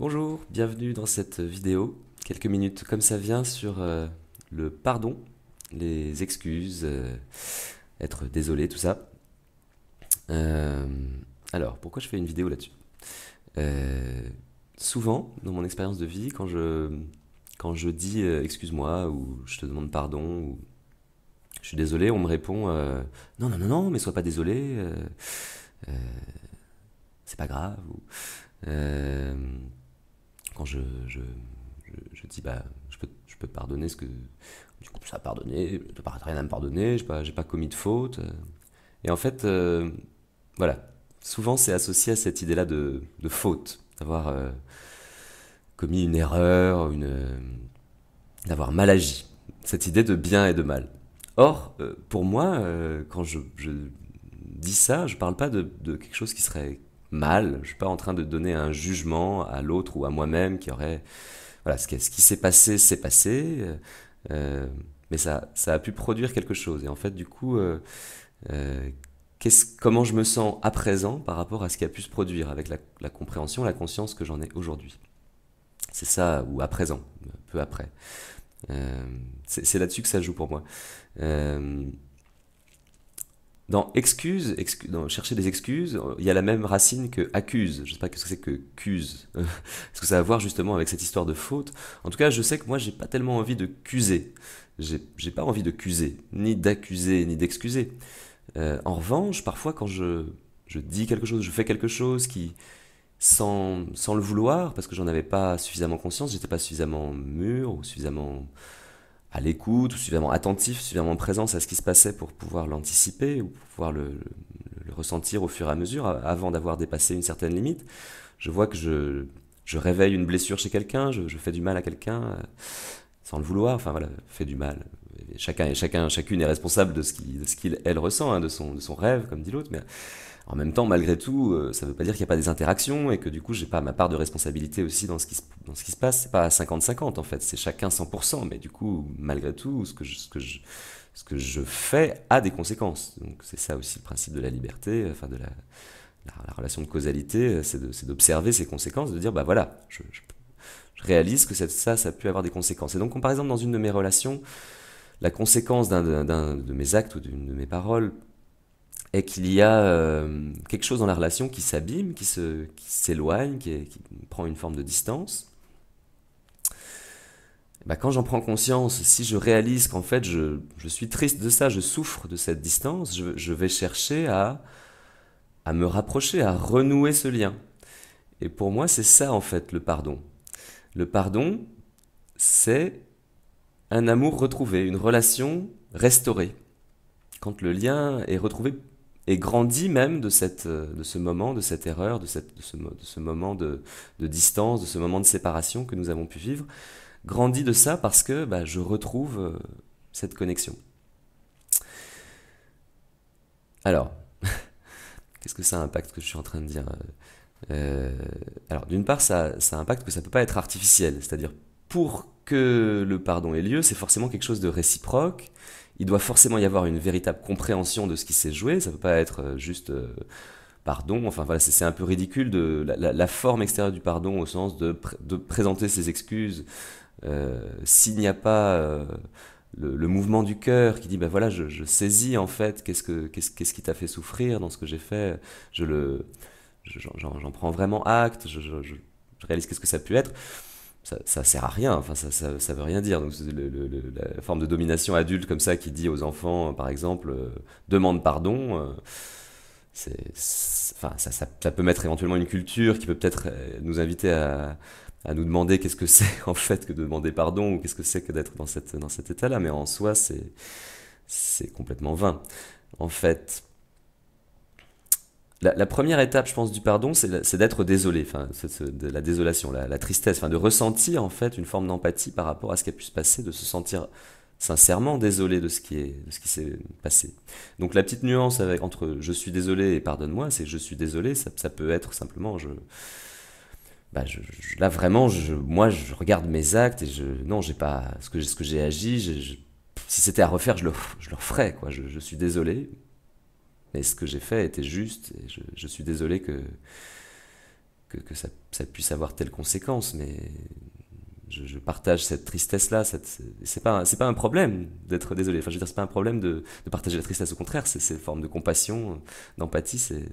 Bonjour, bienvenue dans cette vidéo. Quelques minutes comme ça vient sur euh, le pardon, les excuses, euh, être désolé, tout ça. Euh, alors, pourquoi je fais une vidéo là-dessus Souvent, dans mon expérience de vie, quand je, quand je dis excuse-moi ou je te demande pardon ou je suis désolé, on me répond non, non, non, non, mais sois pas désolé, c'est pas grave. Ou, je, dis bah je peux, pardonner ce que du coup ça a pardonné, je n'ai rien à me pardonner, je n'ai pas, commis de faute. Euh. Et en fait, euh, voilà, souvent c'est associé à cette idée-là de, faute, d'avoir euh, commis une erreur, une, d'avoir mal agi, cette idée de bien et de mal. Or, pour moi, quand je, dis ça, je ne parle pas de, quelque chose qui serait mal, je suis pas en train de donner un jugement à l'autre ou à moi-même qui aurait... Voilà, ce qui, s'est passé, s'est passé, euh, mais ça, ça a pu produire quelque chose. Et en fait, du coup, euh, euh comment je me sens à présent par rapport à ce qui a pu se produire avec la, la compréhension, la conscience que j'en ai aujourd'hui C'est ça, ou à présent, peu après. Euh, c'est là-dessus que ça joue pour moi. Dans excuse, chercher des excuses, il y a la même racine que accuse. Je sais pas ce que c'est que cuse. Est-ce que ça a à voir justement avec cette histoire de faute En tout cas, je sais que moi, j'ai pas tellement envie de cuser. J'ai pas envie de cuser, ni d'accuser, ni d'excuser. Euh, en revanche, parfois, quand je, dis quelque chose, je fais quelque chose qui, sans, sans le vouloir, parce que j'en avais pas suffisamment conscience, j'étais pas suffisamment mûr ou suffisamment à l'écoute, ou suffisamment attentif, suffisamment présent à ce qui se passait pour pouvoir l'anticiper, ou pouvoir le, ressentir au fur et à mesure, avant d'avoir dépassé une certaine limite. Je vois que je, je réveille une blessure chez quelqu'un, je, je, fais du mal à quelqu'un, euh, sans le vouloir, enfin voilà, fait du mal. Chacun et chacun, chacune est responsable de ce qu'il, elle ressent, hein, de, son, de son rêve, comme dit l'autre, mais en même temps, malgré tout, euh, ça ne veut pas dire qu'il n'y a pas des interactions et que du coup, je n'ai pas ma part de responsabilité aussi dans ce qui se, dans ce qui se passe. C'est pas 50-50 en fait, c'est chacun 100%. Mais du coup, malgré tout, ce que je, fais a des conséquences. Donc c'est ça aussi le principe de la liberté, enfin de la, relation de causalité, c'est d'observer ces conséquences, de dire bah voilà, je, réalise que ça, ça a pu avoir des conséquences. Et donc par exemple dans une de mes relations, la conséquence d'un de mes actes ou d'une de mes paroles et qu'il y a euh, quelque chose dans la relation qui s'abîme, qui s'éloigne, qui, prend une forme de distance, bah, quand j'en prends conscience, si je réalise qu'en fait je, suis triste de ça, je souffre de cette distance, je, je vais chercher à, à me rapprocher, à renouer ce lien. Et pour moi, c'est ça en fait le pardon. Le pardon, c'est un amour retrouvé, une relation restaurée. Quand le lien est retrouvé et grandit même de, cette, euh, de ce moment, de cette erreur, de, cette, ce, moment de, distance, de ce moment de séparation que nous avons pu vivre, grandit de ça parce que bah, je retrouve euh, cette connexion. Alors, qu'est-ce que ça impacte que je suis en train de dire euh, Alors, d'une part, ça, ça impacte que ça ne peut pas être artificiel, c'est-à-dire pour que le pardon ait lieu, c'est forcément quelque chose de réciproque il doit forcément y avoir une véritable compréhension de ce qui s'est joué. Ça peut pas être euh, juste euh, pardon. Enfin voilà, c'est un peu ridicule de la, forme extérieure du pardon au sens de, présenter ses excuses. Euh, s'il n'y a pas le, mouvement du cœur qui dit ben voilà, je, saisis en fait qu'est-ce qui t'a fait souffrir dans ce que j'ai fait. Je le j'en prends vraiment acte. Je, je réalise qu'est-ce que ça a pu être ça, ça, sert à rien, enfin ça, ça, veut rien dire. Donc, la forme de domination adulte comme ça qui dit aux enfants, euh, par exemple, euh, demande pardon, euh, enfin, ça, peut mettre éventuellement une culture qui peut peut-être nous inviter à, à nous demander qu'est-ce que c'est en fait que de demander pardon ou qu'est-ce que c'est que d'être dans, cette, dans cet état-là. Mais en soi, c'est, c'est complètement vain. En fait, la, première étape, je pense, du pardon, c'est d'être désolé, enfin, de la désolation, la, tristesse, enfin, de ressentir en fait une forme d'empathie par rapport à ce qui a pu se passer, de se sentir sincèrement désolé de ce qui s'est passé. Donc la petite nuance entre je suis désolé et pardonne-moi, c'est je suis désolé, ça, peut être simplement je, bah je, là vraiment, je, moi je regarde mes actes et je, non, j'ai pas ce que ce que j'ai agi, si c'était à refaire, je le, je le referais quoi. je suis désolé, mais ce que j'ai fait était juste, et je, suis désolé que, que, ça, puisse avoir telle conséquence, mais je, partage cette tristesse-là. C'est pas, pas un problème d'être désolé. Enfin, je veux dire, c'est pas un problème de, de, partager la tristesse. Au contraire, c'est une forme de compassion, d'empathie. C'est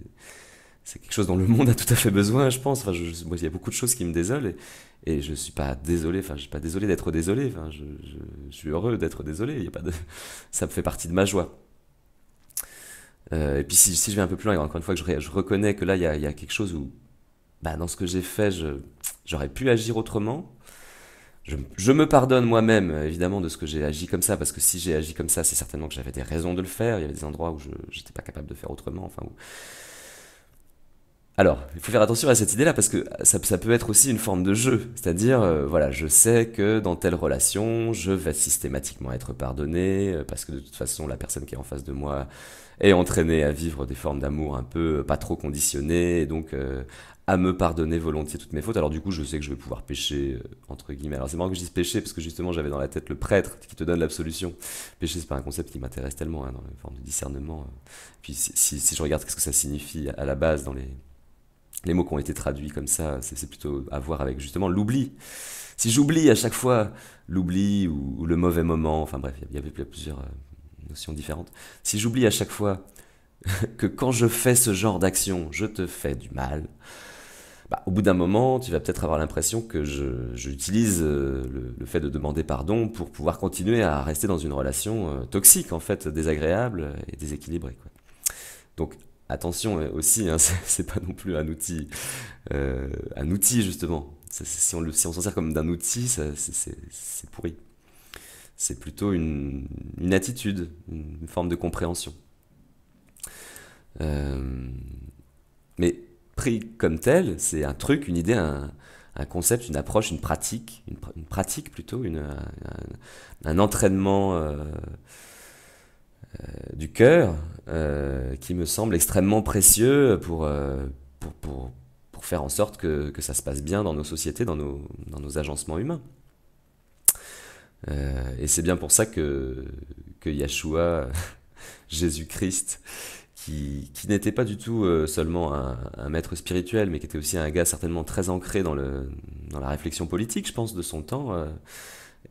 c'est quelque chose dont le monde a tout à fait besoin, je pense. Enfin, moi, il y a beaucoup de choses qui me désolent et, je suis pas désolé. Enfin, je suis pas désolé d'être désolé. Enfin, je, je, suis heureux d'être désolé. Il y a pas de, ça me fait partie de ma joie. Euh, et puis si, je vais un peu plus loin, encore une fois je, reconnais que là, il y a, quelque chose où, bah, dans ce que j'ai fait, j'aurais pu agir autrement. Je, me pardonne moi-même, évidemment, de ce que j'ai agi comme ça, parce que si j'ai agi comme ça, c'est certainement que j'avais des raisons de le faire. Il y avait des endroits où je n'étais pas capable de faire autrement. Enfin, alors, il faut faire attention à cette idée-là parce que ça, peut être aussi une forme de jeu. C'est-à-dire, euh, voilà, je sais que dans telle relation, je vais systématiquement être pardonné euh, parce que de toute façon, la personne qui est en face de moi est entraînée à vivre des formes d'amour un peu euh, pas trop conditionnées et donc à me pardonner volontiers toutes mes fautes. Alors du coup, je sais que je vais pouvoir pécher entre guillemets. Alors c'est marrant que je dise pécher parce que justement, j'avais dans la tête le prêtre qui te donne l'absolution. Pécher, c'est pas un concept qui m'intéresse tellement hein, dans la forme de discernement. Puis si, je regarde ce que ça signifie à la base dans les les mots qui ont été traduits comme ça, c'est plutôt à voir avec justement l'oubli. Si j'oublie à chaque fois l'oubli ou, le mauvais moment, enfin bref, il y avait plusieurs euh, notions différentes. Si j'oublie à chaque fois que quand je fais ce genre d'action, je te fais du mal, bah, au bout d'un moment, tu vas peut-être avoir l'impression que j'utilise euh, le, fait de demander pardon pour pouvoir continuer à rester dans une relation euh, toxique, en fait, désagréable et déséquilibrée. Donc attention euh, aussi, hein, c'est pas non plus un outil, euh, un outil justement. si on s'en sert comme d'un outil, c'est pourri. C'est plutôt une, attitude, une forme de compréhension. Euh, mais pris comme tel, c'est un truc, une idée, un, concept, une approche, une pratique, une, pratique plutôt, un, entraînement. Euh, du cœur, euh, qui me semble extrêmement précieux pour, euh, pour, faire en sorte que, ça se passe bien dans nos sociétés, dans nos, nos agencements humains. et c'est bien pour ça que, que Yahshua, Jésus-Christ, qui, n'était pas du tout seulement un, maître spirituel, mais qui était aussi un gars certainement très ancré dans, le, la réflexion politique, je pense, de son temps,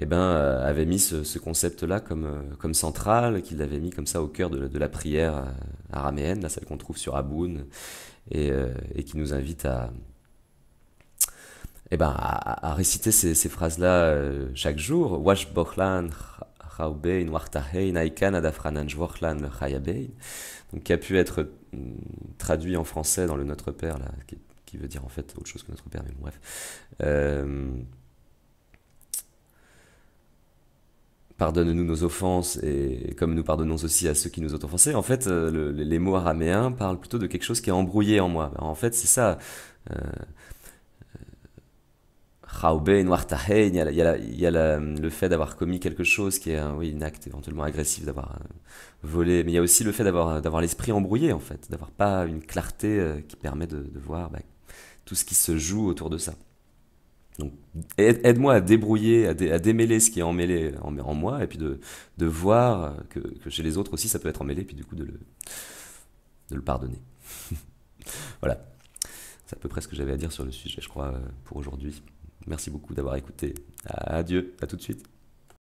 eh ben, euh, avait mis ce, concept-là comme, euh, comme central, qu'il avait mis comme ça au cœur de, la prière euh, araméenne, la celle qu'on trouve sur Aboun, et, et, qui nous invite à, et eh ben, à, réciter ces, phrases-là chaque jour. Wash Donc, qui a pu être mm, traduit en français dans le Notre Père, là, qui, veut dire en fait autre chose que Notre Père, mais bon, bref. pardonne-nous nos offenses et comme nous pardonnons aussi à ceux qui nous ont offensés. En fait, euh, les mots araméens parlent plutôt de quelque chose qui est embrouillé en moi. en fait, c'est ça. Euh, il y a, il le fait d'avoir commis quelque chose qui est un, acte éventuellement agressif, d'avoir euh, volé, mais il y a aussi le fait d'avoir, l'esprit embrouillé, en fait, d'avoir pas une clarté qui permet de, voir bah, tout ce qui se joue autour de ça. Donc aide-moi à débrouiller, à, démêler ce qui est emmêlé en, moi, et puis de, voir que, chez les autres aussi ça peut être emmêlé, puis du coup de le, de le pardonner. voilà, c'est à peu près ce que j'avais à dire sur le sujet, je crois, euh, pour aujourd'hui. Merci beaucoup d'avoir écouté. Ah, adieu, à tout de suite.